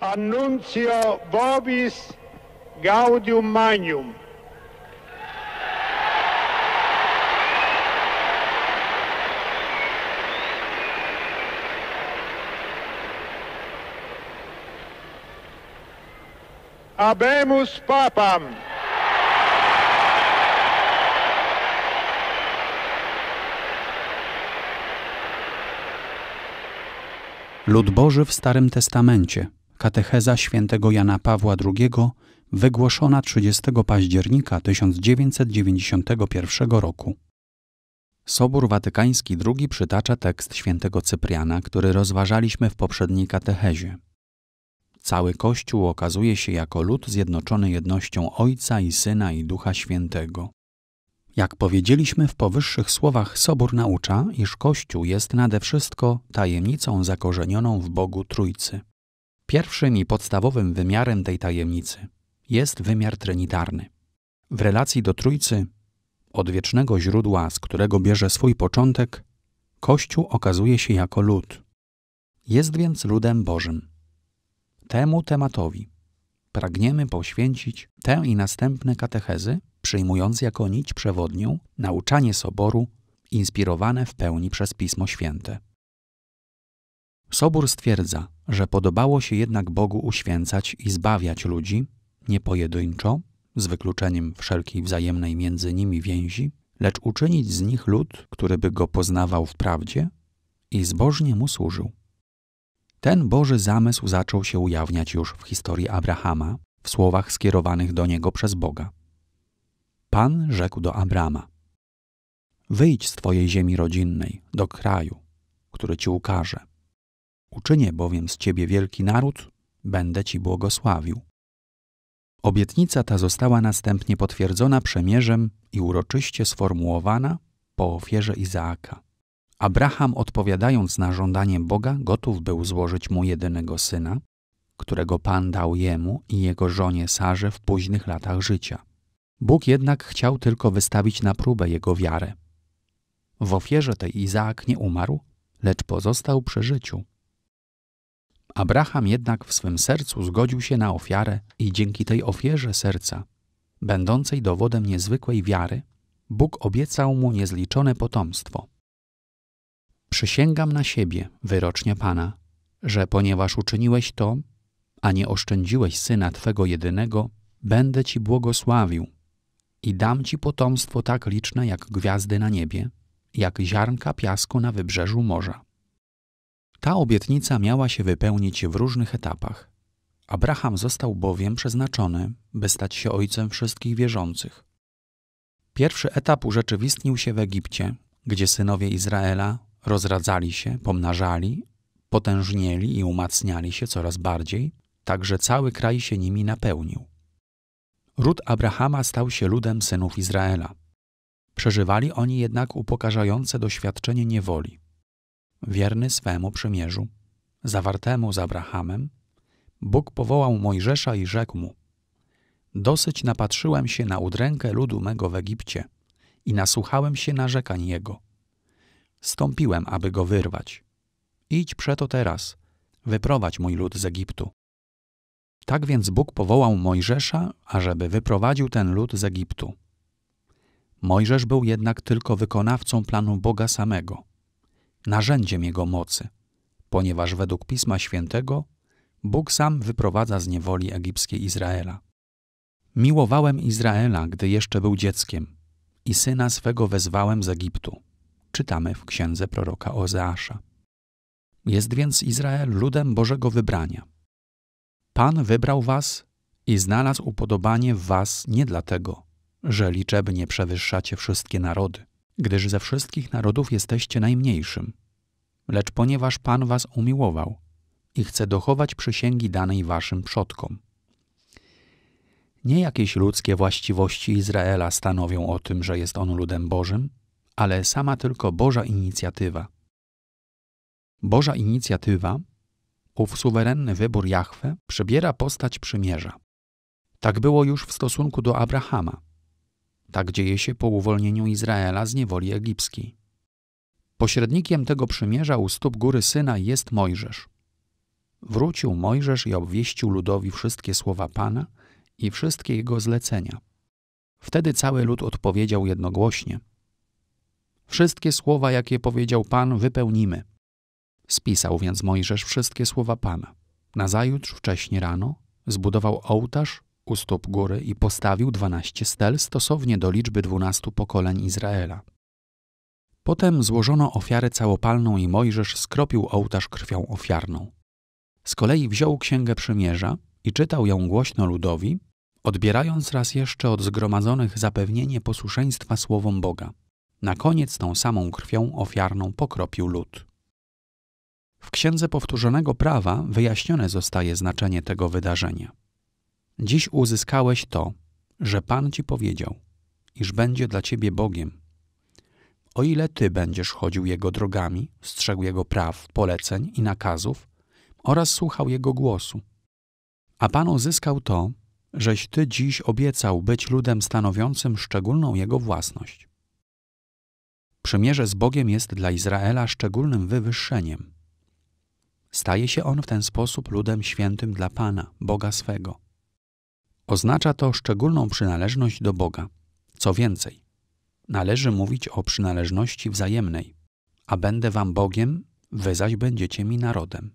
Annuncio Vobis Gaudium Magnum. Abemus Papam. Lud Boży w Starym Testamencie. Katecheza świętego Jana Pawła II, wygłoszona 30 października 1991 roku. Sobór Watykański II przytacza tekst świętego Cypriana, który rozważaliśmy w poprzedniej katechezie. Cały Kościół okazuje się jako lud zjednoczony jednością Ojca i Syna i Ducha Świętego. Jak powiedzieliśmy w powyższych słowach, Sobór naucza, iż Kościół jest nade wszystko tajemnicą zakorzenioną w Bogu Trójcy. Pierwszym i podstawowym wymiarem tej tajemnicy jest wymiar trinitarny. W relacji do Trójcy, odwiecznego źródła, z którego bierze swój początek, Kościół okazuje się jako lud. Jest więc ludem Bożym. Temu tematowi pragniemy poświęcić tę i następne katechezy, przyjmując jako nić przewodnią nauczanie Soboru inspirowane w pełni przez Pismo Święte. Sobór stwierdza, że podobało się jednak Bogu uświęcać i zbawiać ludzi, nie pojedynczo, z wykluczeniem wszelkiej wzajemnej między nimi więzi, lecz uczynić z nich lud, który by go poznawał w prawdzie i zbożnie mu służył. Ten Boży zamysł zaczął się ujawniać już w historii Abrahama, w słowach skierowanych do niego przez Boga. Pan rzekł do Abrama: Wyjdź z twojej ziemi rodzinnej do kraju, który ci ukaże Uczynię bowiem z ciebie wielki naród, będę ci błogosławił. Obietnica ta została następnie potwierdzona przemierzem i uroczyście sformułowana po ofierze Izaaka. Abraham, odpowiadając na żądanie Boga, gotów był złożyć mu jedynego syna, którego Pan dał jemu i jego żonie Sarze w późnych latach życia. Bóg jednak chciał tylko wystawić na próbę jego wiarę. W ofierze tej Izaak nie umarł, lecz pozostał przy życiu. Abraham jednak w swym sercu zgodził się na ofiarę i dzięki tej ofierze serca, będącej dowodem niezwykłej wiary, Bóg obiecał mu niezliczone potomstwo. Przysięgam na siebie, wyrocznie Pana, że ponieważ uczyniłeś to, a nie oszczędziłeś syna Twego jedynego, będę Ci błogosławił i dam Ci potomstwo tak liczne jak gwiazdy na niebie, jak ziarnka piasku na wybrzeżu morza. Ta obietnica miała się wypełnić w różnych etapach. Abraham został bowiem przeznaczony, by stać się ojcem wszystkich wierzących. Pierwszy etap urzeczywistnił się w Egipcie, gdzie synowie Izraela rozradzali się, pomnażali, potężnieli i umacniali się coraz bardziej, tak że cały kraj się nimi napełnił. Ród Abrahama stał się ludem synów Izraela. Przeżywali oni jednak upokarzające doświadczenie niewoli wierny swemu przymierzu, zawartemu z Abrahamem, Bóg powołał Mojżesza i rzekł mu: Dosyć napatrzyłem się na udrękę ludu mego w Egipcie i nasłuchałem się narzekań jego. Stąpiłem, aby go wyrwać. Idź przeto teraz, wyprowadź mój lud z Egiptu. Tak więc Bóg powołał Mojżesza, ażeby wyprowadził ten lud z Egiptu. Mojżesz był jednak tylko wykonawcą planu Boga samego narzędziem Jego mocy, ponieważ według Pisma Świętego Bóg sam wyprowadza z niewoli egipskiej Izraela. Miłowałem Izraela, gdy jeszcze był dzieckiem, i syna swego wezwałem z Egiptu. Czytamy w księdze proroka Ozeasza. Jest więc Izrael ludem Bożego wybrania. Pan wybrał was i znalazł upodobanie w was nie dlatego, że liczebnie przewyższacie wszystkie narody, gdyż ze wszystkich narodów jesteście najmniejszym. Lecz ponieważ Pan was umiłował i chce dochować przysięgi danej waszym przodkom. Nie jakieś ludzkie właściwości Izraela stanowią o tym, że jest on ludem Bożym, ale sama tylko Boża inicjatywa. Boża inicjatywa, ów suwerenny wybór Jahwe, przybiera postać przymierza. Tak było już w stosunku do Abrahama – tak dzieje się po uwolnieniu Izraela z niewoli egipskiej. Pośrednikiem tego przymierza u stóp góry syna jest Mojżesz. Wrócił Mojżesz i obwieścił ludowi wszystkie słowa Pana i wszystkie jego zlecenia. Wtedy cały lud odpowiedział jednogłośnie: Wszystkie słowa, jakie powiedział Pan, wypełnimy. Spisał więc Mojżesz wszystkie słowa Pana. Nazajutrz wcześnie rano zbudował ołtarz u stóp góry i postawił dwanaście stel stosownie do liczby dwunastu pokoleń Izraela. Potem złożono ofiarę całopalną i Mojżesz skropił ołtarz krwią ofiarną. Z kolei wziął Księgę Przymierza i czytał ją głośno ludowi, odbierając raz jeszcze od zgromadzonych zapewnienie posłuszeństwa słowom Boga. Na koniec tą samą krwią ofiarną pokropił lud. W Księdze Powtórzonego Prawa wyjaśnione zostaje znaczenie tego wydarzenia. Dziś uzyskałeś to, że Pan ci powiedział, iż będzie dla ciebie Bogiem. O ile ty będziesz chodził Jego drogami, strzegł Jego praw, poleceń i nakazów oraz słuchał Jego głosu. A Pan uzyskał to, żeś ty dziś obiecał być ludem stanowiącym szczególną Jego własność. Przymierze z Bogiem jest dla Izraela szczególnym wywyższeniem. Staje się on w ten sposób ludem świętym dla Pana, Boga swego. Oznacza to szczególną przynależność do Boga. Co więcej, należy mówić o przynależności wzajemnej, a będę wam Bogiem, wy zaś będziecie mi narodem.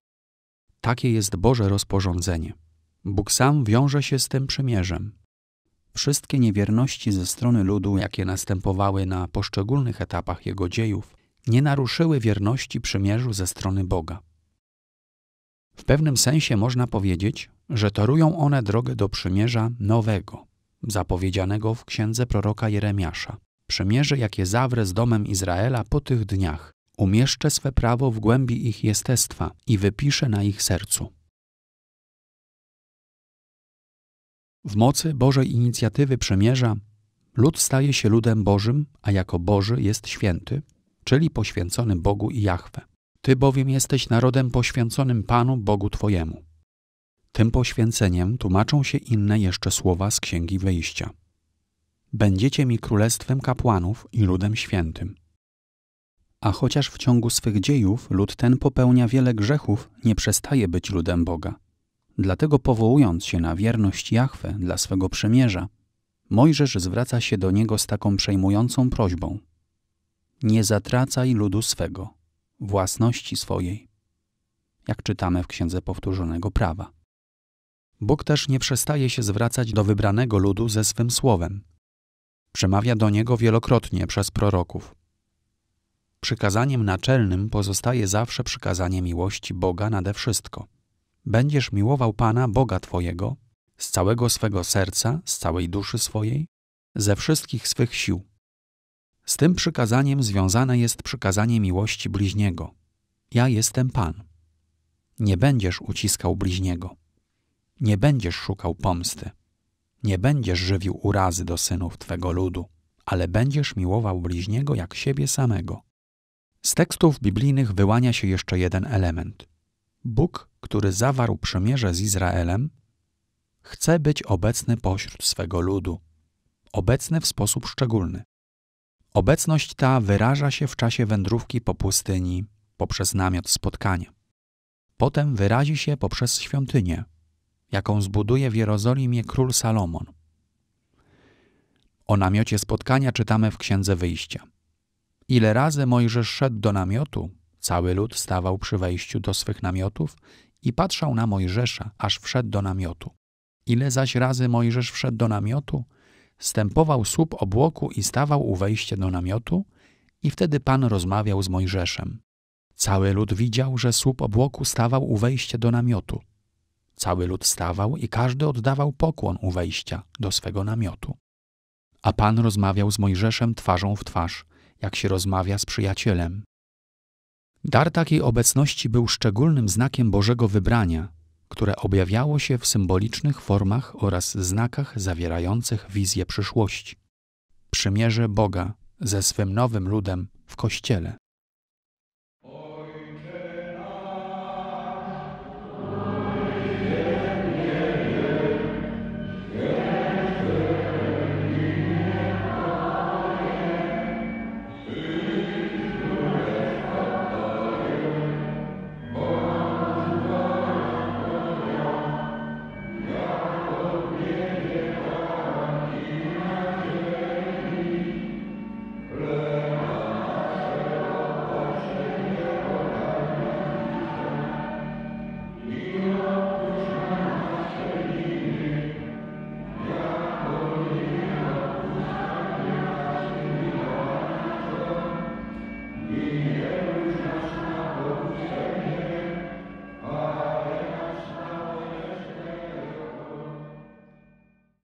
Takie jest Boże rozporządzenie. Bóg sam wiąże się z tym przymierzem. Wszystkie niewierności ze strony ludu, jakie następowały na poszczególnych etapach jego dziejów, nie naruszyły wierności przymierzu ze strony Boga. W pewnym sensie można powiedzieć, że torują one drogę do przymierza nowego, zapowiedzianego w księdze proroka Jeremiasza. Przymierze, jakie zawrę z domem Izraela po tych dniach, umieszczę swe prawo w głębi ich jestestwa i wypiszę na ich sercu. W mocy Bożej inicjatywy przymierza lud staje się ludem Bożym, a jako Boży jest święty, czyli poświęcony Bogu i Jahwe. Ty bowiem jesteś narodem poświęconym Panu Bogu Twojemu. Tym poświęceniem tłumaczą się inne jeszcze słowa z Księgi Wyjścia. Będziecie mi królestwem kapłanów i ludem świętym. A chociaż w ciągu swych dziejów lud ten popełnia wiele grzechów, nie przestaje być ludem Boga. Dlatego powołując się na wierność Jahwe dla swego przymierza, Mojżesz zwraca się do niego z taką przejmującą prośbą: Nie zatracaj ludu swego własności swojej, jak czytamy w Księdze Powtórzonego Prawa. Bóg też nie przestaje się zwracać do wybranego ludu ze swym słowem. Przemawia do niego wielokrotnie przez proroków. Przykazaniem naczelnym pozostaje zawsze przykazanie miłości Boga nade wszystko. Będziesz miłował Pana Boga Twojego z całego swego serca, z całej duszy swojej, ze wszystkich swych sił z tym przykazaniem związane jest przykazanie miłości bliźniego. Ja jestem Pan. Nie będziesz uciskał bliźniego. Nie będziesz szukał pomsty. Nie będziesz żywił urazy do synów Twego ludu, ale będziesz miłował bliźniego jak siebie samego. Z tekstów biblijnych wyłania się jeszcze jeden element. Bóg, który zawarł przymierze z Izraelem, chce być obecny pośród swego ludu, obecny w sposób szczególny. Obecność ta wyraża się w czasie wędrówki po pustyni poprzez namiot spotkania. Potem wyrazi się poprzez świątynię, jaką zbuduje w Jerozolimie król Salomon. O namiocie spotkania czytamy w Księdze Wyjścia. Ile razy Mojżesz szedł do namiotu, cały lud stawał przy wejściu do swych namiotów i patrzał na Mojżesza, aż wszedł do namiotu. Ile zaś razy Mojżesz wszedł do namiotu, stępował słup obłoku i stawał u wejścia do namiotu, i wtedy Pan rozmawiał z Mojżeszem. Cały lud widział, że słup obłoku stawał u wejścia do namiotu. Cały lud stawał i każdy oddawał pokłon u wejścia do swego namiotu. A Pan rozmawiał z Mojżeszem twarzą w twarz, jak się rozmawia z przyjacielem. Dar takiej obecności był szczególnym znakiem Bożego wybrania, które objawiało się w symbolicznych formach oraz znakach zawierających wizję przyszłości. Przymierze Boga ze swym nowym ludem w Kościele.